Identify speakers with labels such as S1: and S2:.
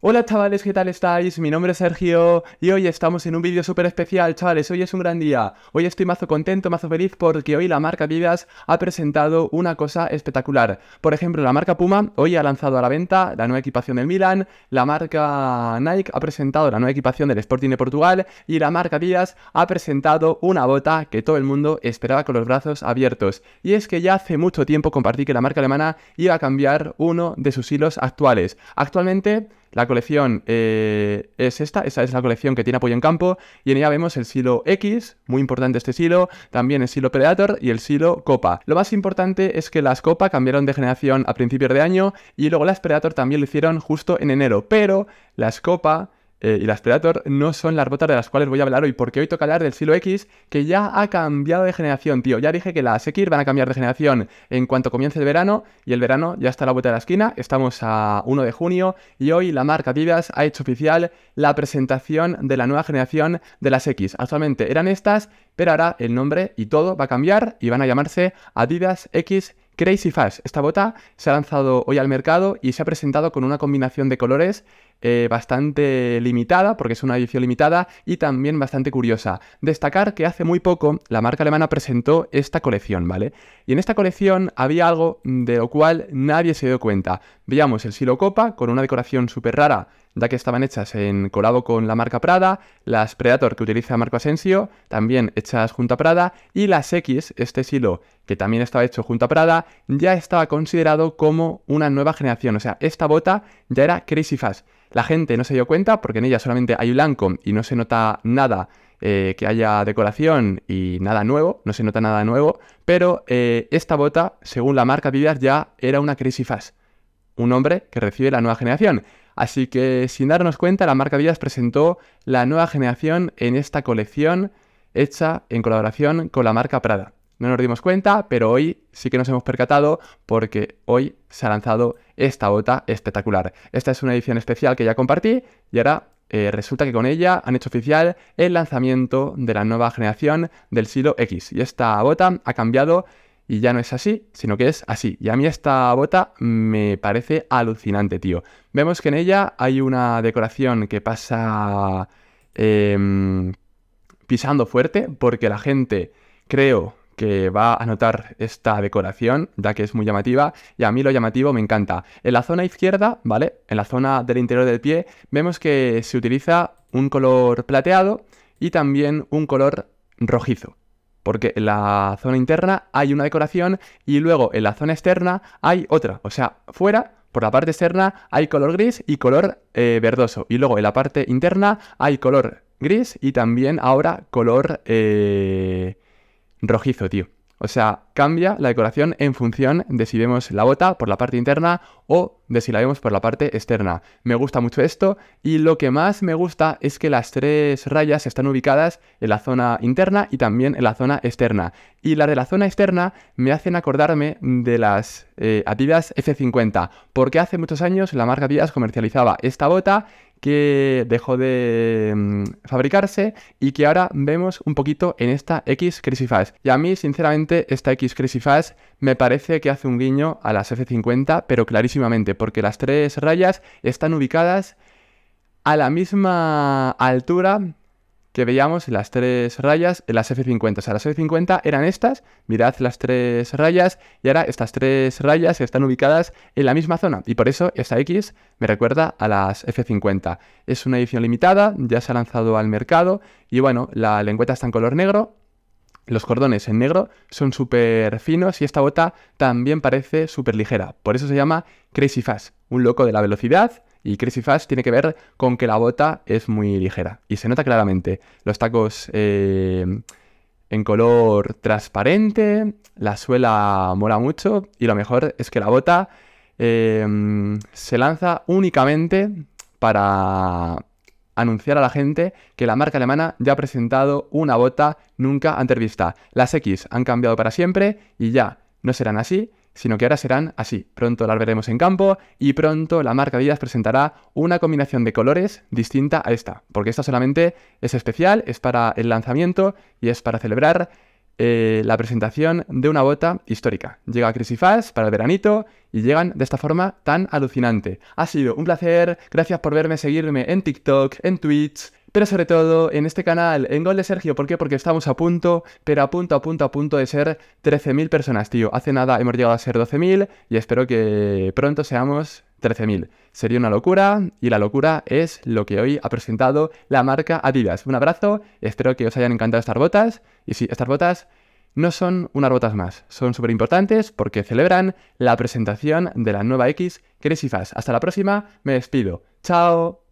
S1: Hola chavales, ¿qué tal estáis? Mi nombre es Sergio y hoy estamos en un vídeo súper especial, chavales, hoy es un gran día. Hoy estoy mazo contento, mazo feliz porque hoy la marca Vidas ha presentado una cosa espectacular. Por ejemplo, la marca Puma hoy ha lanzado a la venta la nueva equipación del Milan, la marca Nike ha presentado la nueva equipación del Sporting de Portugal y la marca Vidas ha presentado una bota que todo el mundo esperaba con los brazos abiertos. Y es que ya hace mucho tiempo compartí que la marca alemana iba a cambiar uno de sus hilos actuales. Actualmente la colección eh, es esta, esa es la colección que tiene apoyo en campo, y en ella vemos el silo X, muy importante este silo, también el silo Predator y el silo Copa. Lo más importante es que las Copa cambiaron de generación a principios de año y luego las Predator también lo hicieron justo en enero, pero las Copa eh, y las Predator no son las botas de las cuales voy a hablar hoy, porque hoy toca hablar del Silo X, que ya ha cambiado de generación, tío. Ya dije que las X van a cambiar de generación en cuanto comience el verano, y el verano ya está a la vuelta de la esquina, estamos a 1 de junio, y hoy la marca Adidas ha hecho oficial la presentación de la nueva generación de las X. Actualmente eran estas, pero ahora el nombre y todo va a cambiar, y van a llamarse Adidas X Crazy Fast. Esta bota se ha lanzado hoy al mercado y se ha presentado con una combinación de colores eh, bastante limitada, porque es una edición limitada y también bastante curiosa. Destacar que hace muy poco la marca alemana presentó esta colección, ¿vale? Y en esta colección había algo de lo cual nadie se dio cuenta. Veíamos el silo copa con una decoración súper rara ya que estaban hechas en colado con la marca Prada, las Predator que utiliza Marco Asensio, también hechas junto a Prada, y las X, este silo que también estaba hecho junto a Prada, ya estaba considerado como una nueva generación, o sea, esta bota ya era Crazy Fast. La gente no se dio cuenta porque en ella solamente hay blanco y no se nota nada eh, que haya decoración y nada nuevo, no se nota nada nuevo, pero eh, esta bota, según la marca Vivias, ya era una Crazy Fast, un hombre que recibe la nueva generación. Así que sin darnos cuenta, la marca Vivias presentó la nueva generación en esta colección hecha en colaboración con la marca Prada. No nos dimos cuenta, pero hoy sí que nos hemos percatado porque hoy se ha lanzado esta bota espectacular. Esta es una edición especial que ya compartí y ahora eh, resulta que con ella han hecho oficial el lanzamiento de la nueva generación del Silo X. Y esta bota ha cambiado y ya no es así, sino que es así. Y a mí esta bota me parece alucinante, tío. Vemos que en ella hay una decoración que pasa em, pisando fuerte, porque la gente, creo, que va a notar esta decoración, ya que es muy llamativa, y a mí lo llamativo me encanta. En la zona izquierda, ¿vale? En la zona del interior del pie, vemos que se utiliza un color plateado y también un color rojizo. Porque en la zona interna hay una decoración y luego en la zona externa hay otra. O sea, fuera por la parte externa hay color gris y color eh, verdoso. Y luego en la parte interna hay color gris y también ahora color eh, rojizo, tío. O sea, cambia la decoración en función de si vemos la bota por la parte interna o de si la vemos por la parte externa. Me gusta mucho esto y lo que más me gusta es que las tres rayas están ubicadas en la zona interna y también en la zona externa. Y las de la zona externa me hacen acordarme de las eh, Adidas F50, porque hace muchos años la marca Adidas comercializaba esta bota que dejó de mm, fabricarse y que ahora vemos un poquito en esta X Fast. Y a mí, sinceramente, esta X Fast me parece que hace un guiño a las F50, pero clarísimamente, porque las tres rayas están ubicadas a la misma altura que veíamos en las tres rayas, en las F50. O sea, las F50 eran estas, mirad las tres rayas, y ahora estas tres rayas están ubicadas en la misma zona. Y por eso esta X me recuerda a las F50. Es una edición limitada, ya se ha lanzado al mercado, y bueno, la lengüeta está en color negro, los cordones en negro son súper finos y esta bota también parece súper ligera. Por eso se llama Crazy Fast, un loco de la velocidad y Crazy Fast tiene que ver con que la bota es muy ligera. Y se nota claramente. Los tacos eh, en color transparente, la suela mola mucho. Y lo mejor es que la bota eh, se lanza únicamente para anunciar a la gente que la marca alemana ya ha presentado una bota nunca antes vista. Las X han cambiado para siempre y ya no serán así, sino que ahora serán así. Pronto las veremos en campo y pronto la marca Adidas presentará una combinación de colores distinta a esta, porque esta solamente es especial, es para el lanzamiento y es para celebrar eh, la presentación de una bota histórica. Llega Fast para el veranito y llegan de esta forma tan alucinante. Ha sido un placer, gracias por verme, seguirme en TikTok, en Twitch, pero sobre todo en este canal, en Gol de Sergio, ¿por qué? Porque estamos a punto, pero a punto, a punto, a punto de ser 13.000 personas, tío. Hace nada hemos llegado a ser 12.000 y espero que pronto seamos 13.000. Sería una locura y la locura es lo que hoy ha presentado la marca Adidas. Un abrazo, espero que os hayan encantado estas botas y sí, estas botas no son unas botas más, son súper importantes porque celebran la presentación de la nueva X Crazy Hasta la próxima, me despido. Chao.